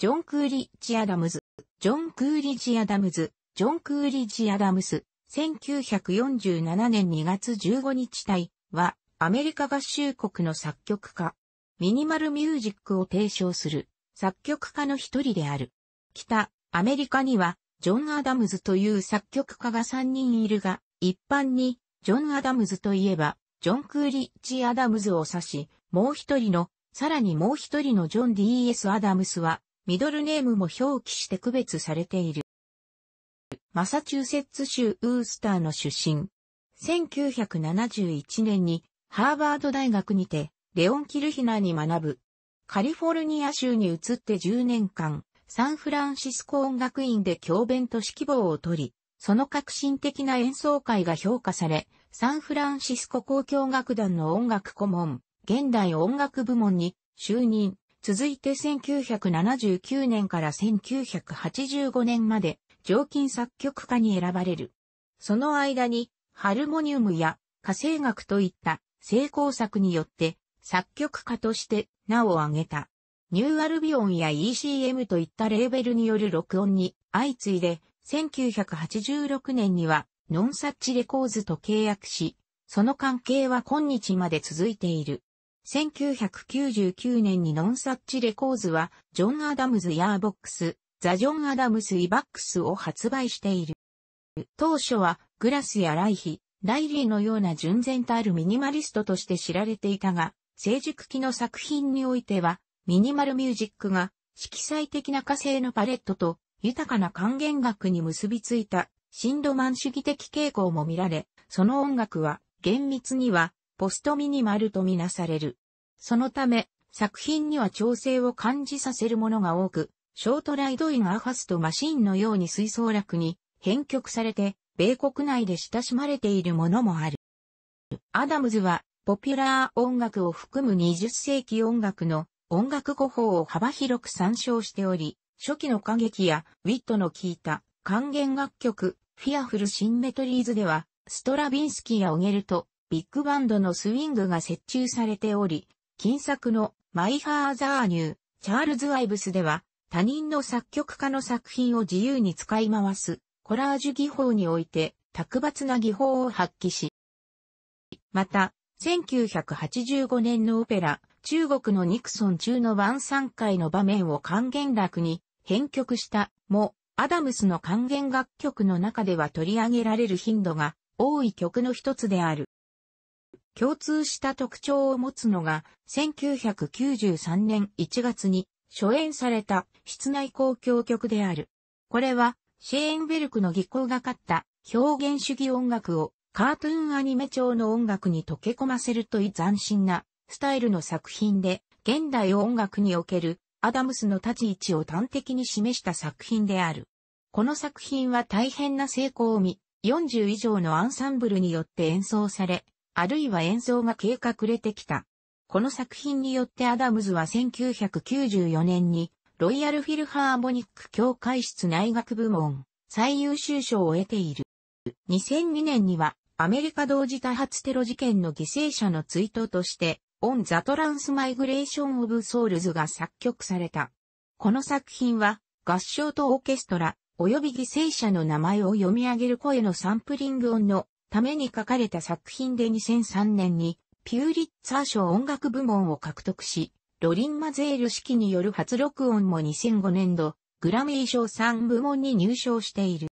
ジョン・クーリッジ・アダムズ、ジョン・クーリッジ・アダムズ、ジョン・クーリッジ・アダムズ、1947年2月15日体は、アメリカ合衆国の作曲家、ミニマルミュージックを提唱する、作曲家の一人である。北、アメリカには、ジョン・アダムズという作曲家が3人いるが、一般に、ジョン・アダムズといえば、ジョン・クーリッジ・アダムズを指し、もう一人の、さらにもう一人のジョン・ D.S. アダムスは、ミドルネームも表記して区別されている。マサチューセッツ州ウースターの出身。1971年にハーバード大学にてレオン・キルヒナーに学ぶ。カリフォルニア州に移って10年間、サンフランシスコ音楽院で教鞭と指揮棒を取り、その革新的な演奏会が評価され、サンフランシスコ交響楽団の音楽顧問、現代音楽部門に就任。続いて1979年から1985年まで常勤作曲家に選ばれる。その間に、ハルモニウムや火星学といった成功作によって作曲家として名を挙げた。ニューアルビオンや ECM といったレーベルによる録音に相次いで1986年にはノンサッチレコーズと契約し、その関係は今日まで続いている。1999年にノンサッチレコーズは、ジョン・アダムズ・ヤーボックス、ザ・ジョン・アダムス・イバックスを発売している。当初は、グラスやライヒ、ライリーのような純然たるミニマリストとして知られていたが、成熟期の作品においては、ミニマルミュージックが、色彩的な火星のパレットと、豊かな還元楽に結びついた、シンドマン主義的傾向も見られ、その音楽は、厳密には、ポストミニマルとみなされる。そのため、作品には調整を感じさせるものが多く、ショートライドインアーファストマシーンのように水槽楽に編曲されて、米国内で親しまれているものもある。アダムズは、ポピュラー音楽を含む20世紀音楽の音楽語法を幅広く参照しており、初期の歌劇やウィットの効いた還元楽曲、フィアフルシンメトリーズでは、ストラビンスキーやオゲルト、ビッグバンドのスウィングが設中されており、近作のマイ・ハーザーニュー、チャールズ・アイブスでは、他人の作曲家の作品を自由に使い回す、コラージュ技法において、卓抜な技法を発揮し、また、1985年のオペラ、中国のニクソン中の晩餐会の場面を還元楽に編曲したも、アダムスの還元楽曲の中では取り上げられる頻度が多い曲の一つである。共通した特徴を持つのが、1993年1月に初演された室内公共曲である。これは、シェーンベルクの技巧がかった表現主義音楽をカートゥーンアニメ調の音楽に溶け込ませるという斬新なスタイルの作品で、現代音楽におけるアダムスの立ち位置を端的に示した作品である。この作品は大変な成功を見、40以上のアンサンブルによって演奏され、あるいは演奏が計画れてきた。この作品によってアダムズは1994年にロイヤルフィルハーモニック協会室内学部門最優秀賞を得ている。2002年にはアメリカ同時多発テロ事件の犠牲者の追悼としてオン・ザ・トランス・マイグレーション・オブ・ソウルズが作曲された。この作品は合唱とオーケストラ及び犠牲者の名前を読み上げる声のサンプリング音のために書かれた作品で2003年にピューリッツァー賞音楽部門を獲得し、ロリン・マゼール式による初録音も2005年度、グラミー賞3部門に入賞している。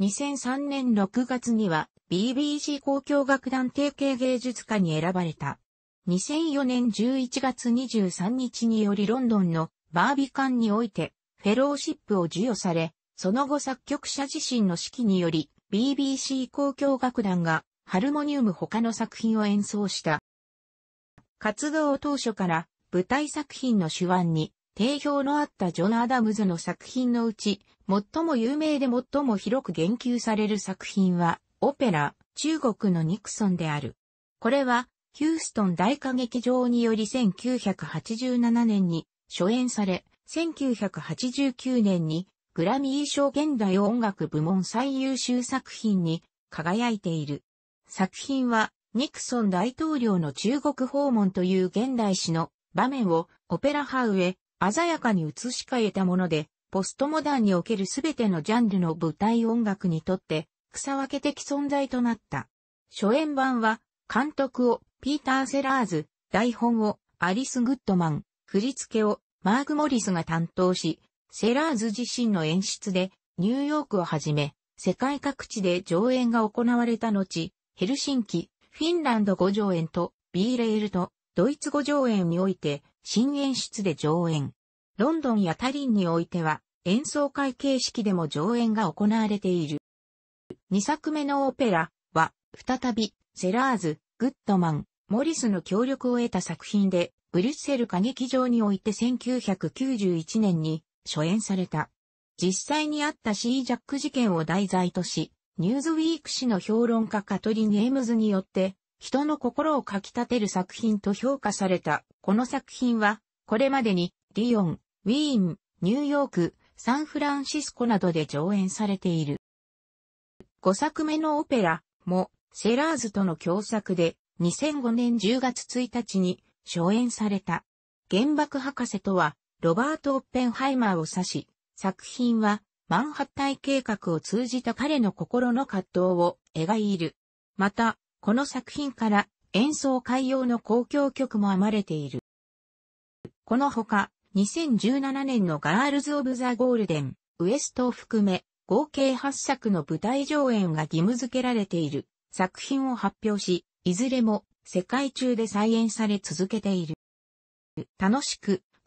2003年6月には BBC 公共楽団提携芸術家に選ばれた。2004年11月23日によりロンドンのバービカンにおいてフェローシップを授与され、その後作曲者自身の式により BBC 交響楽団がハルモニウム他の作品を演奏した。活動当初から舞台作品の手腕に定評のあったジョナ・アダムズの作品のうち、最も有名で最も広く言及される作品は、オペラ、中国のニクソンである。これは、ヒューストン大歌劇場により1987年に初演され、1989年にグラミー賞現代音楽部門最優秀作品に輝いている。作品は、ニクソン大統領の中国訪問という現代史の場面をオペラハウへ鮮やかに移し替えたもので、ポストモダンにおけるすべてのジャンルの舞台音楽にとって草分け的存在となった。初演版は、監督をピーター・セラーズ、台本をアリス・グッドマン、振り付けをマーク・モリスが担当し、セラーズ自身の演出で、ニューヨークをはじめ、世界各地で上演が行われた後、ヘルシンキ、フィンランド5上演と、ビーレールと、ドイツ語上演において、新演出で上演。ロンドンやタリンにおいては、演奏会形式でも上演が行われている。2作目のオペラは、再び、セラーズ、グッドマン、モリスの協力を得た作品で、ブリュッセル歌劇場において1991年に初演された。実際にあったシージャック事件を題材とし、ニューズウィーク誌の評論家カトリン・エムズによって、人の心をかき立てる作品と評価された。この作品は、これまでに、リヨン、ウィーン、ニューヨーク、サンフランシスコなどで上演されている。5作目のオペラも、セラーズとの共作で、2005年10月1日に、初演された。原爆博士とは、ロバート・オッペンハイマーを指し、作品は、マンハッタイ計画を通じた彼の心の葛藤を描いる。また、この作品から演奏会用の公共曲も編まれている。このほか、2017年のガールズ・オブ・ザ・ゴールデン、ウエストを含め、合計8作の舞台上演が義務付けられている作品を発表し、いずれも世界中で再演され続けている。楽しく、